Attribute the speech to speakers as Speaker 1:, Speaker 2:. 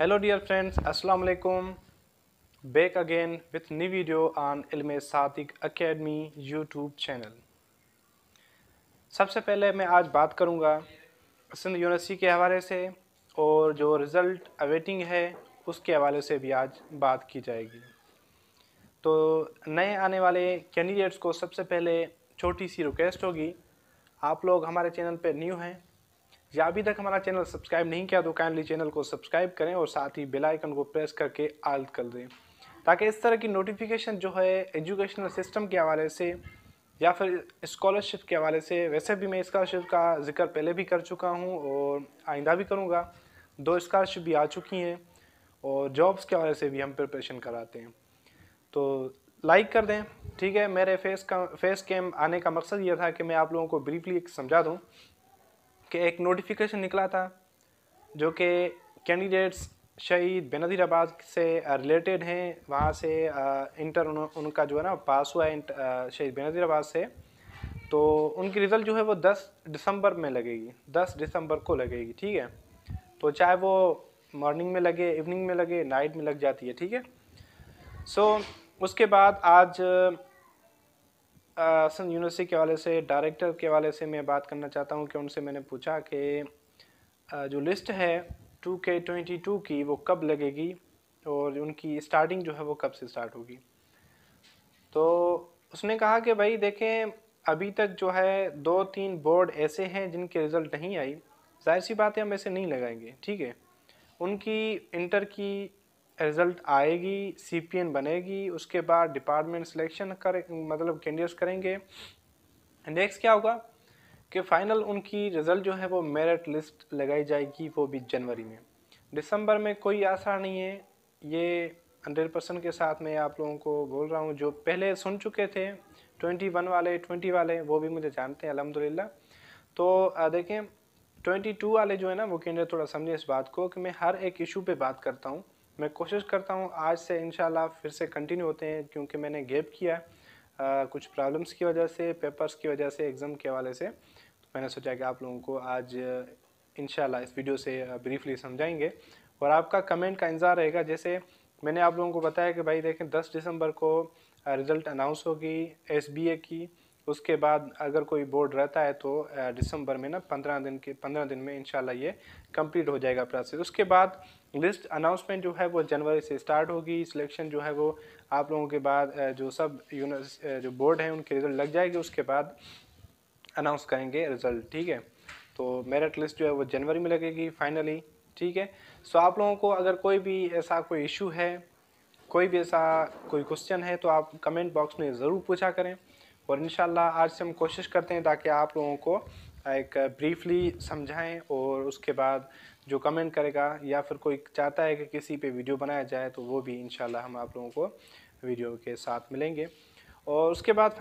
Speaker 1: hello dear friends अस्सलाम वालेकुम back again with new video on Ilm Sadiq academy YouTube channel सबसे पहले मैं आज बात करूंगा सिंध यूनिवर्सिटी के हवाले से और जो रिज़ल्ट अवेटिंग है उसके हवाले से भी आज बात की जाएगी तो नए आने वाले कैंडिडेट्स को सबसे पहले छोटी सी रिक्वेस्ट होगी आप लोग हमारे चैनल पर न्यू हैं या अभी तक हमारा चैनल सब्सक्राइब नहीं किया तो काइंडली चैनल को सब्सक्राइब करें और साथ ही बेल आइकन को प्रेस करके आल कर दें ताकि इस तरह की नोटिफिकेशन जो है एजुकेशनल सिस्टम के हवाले से या फिर स्कॉलरशिप के हवाले से वैसे भी मैं स्कॉलरशिप का जिक्र पहले भी कर चुका हूँ और आइंदा भी करूँगा दो स्कॉलरशिप भी आ चुकी हैं और जॉब्स के हवाले से भी हम प्रिपरेशन कराते हैं तो लाइक कर दें ठीक है मेरे फेस का फेस कैम आने का मकसद ये था कि मैं आप लोगों को ब्रीफली समझा दूँ कि एक नोटिफिकेशन निकला था जो कि कैंडिडेट्स शहीद बेनजीर आबाद से रिलेटेड हैं वहाँ से इंटर उन, उनका जो है ना पास हुआ है शहीद बेनजीर आबाद से तो उनकी रिज़ल्ट जो है वो 10 दिसंबर में लगेगी 10 दिसंबर को लगेगी ठीक है तो चाहे वो मॉर्निंग में लगे इवनिंग में लगे नाइट में लग जाती है ठीक है सो so, उसके बाद आज हसन यूनिवर्सिटी के वाले से डायरेक्टर के वाले से मैं बात करना चाहता हूँ कि उनसे मैंने पूछा कि जो लिस्ट है टू के ट्वेंटी टू की वो कब लगेगी और उनकी स्टार्टिंग जो है वो कब से स्टार्ट होगी तो उसने कहा कि भाई देखें अभी तक जो है दो तीन बोर्ड ऐसे हैं जिनके रिज़ल्ट नहीं आई जाहिर सी बात है हम ऐसे नहीं लगाएंगे ठीक है उनकी इंटर की रिज़ल्ट आएगी सीपीएन बनेगी उसके बाद डिपार्टमेंट सिलेक्शन कर मतलब कैंडिडेट्स करेंगे नेक्स्ट क्या होगा कि फ़ाइनल उनकी रिज़ल्ट जो है वो मेरिट लिस्ट लगाई जाएगी वो भी जनवरी में दिसंबर में कोई आशा नहीं है ये हंड्रेड परसेंट के साथ मैं आप लोगों को बोल रहा हूँ जो पहले सुन चुके थे ट्वेंटी वन वाले ट्वेंटी वाले वो भी मुझे जानते हैं अलहमदिल्ला तो देखें ट्वेंटी टू वाले जो है ना वो कैंडिडेट थोड़ा समझे इस बात को कि मैं हर एक इशू पे बात करता हूँ मैं कोशिश करता हूँ आज से इन फिर से कंटिन्यू होते हैं क्योंकि मैंने गैप किया आ, कुछ प्रॉब्लम्स की वजह से पेपर्स की वजह से एग्ज़ाम के हवाले से तो मैंने सोचा कि आप लोगों को आज इन इस वीडियो से ब्रीफली समझाएंगे और आपका कमेंट का इंतज़ार रहेगा जैसे मैंने आप लोगों को बताया कि भाई देखें 10 दिसंबर को रिज़ल्ट अनाउंस होगी एस की उसके बाद अगर कोई बोर्ड रहता है तो दिसंबर में ना पंद्रह दिन के पंद्रह दिन में इंशाल्लाह ये कंप्लीट हो जाएगा प्रोसेस उसके बाद लिस्ट अनाउंसमेंट जो है वो जनवरी से स्टार्ट होगी सिलेक्शन जो है वो आप लोगों के बाद जो सब यूनिवर्स जो बोर्ड हैं उनके रिज़ल्ट लग जाएगी उसके बाद अनाउंस करेंगे रिज़ल्ट ठीक है तो मेरिट लिस्ट जो है वो जनवरी में लगेगी फाइनली ठीक है सो आप लोगों को अगर कोई भी ऐसा कोई इशू है कोई भी ऐसा कोई क्वेश्चन है तो आप कमेंट बॉक्स में ज़रूर पूछा करें और इन आज से हम कोशिश करते हैं ताकि आप लोगों को एक ब्रीफली समझाएं और उसके बाद जो कमेंट करेगा या फिर कोई चाहता है कि किसी पे वीडियो बनाया जाए तो वो भी इन हम आप लोगों को वीडियो के साथ मिलेंगे और उसके बाद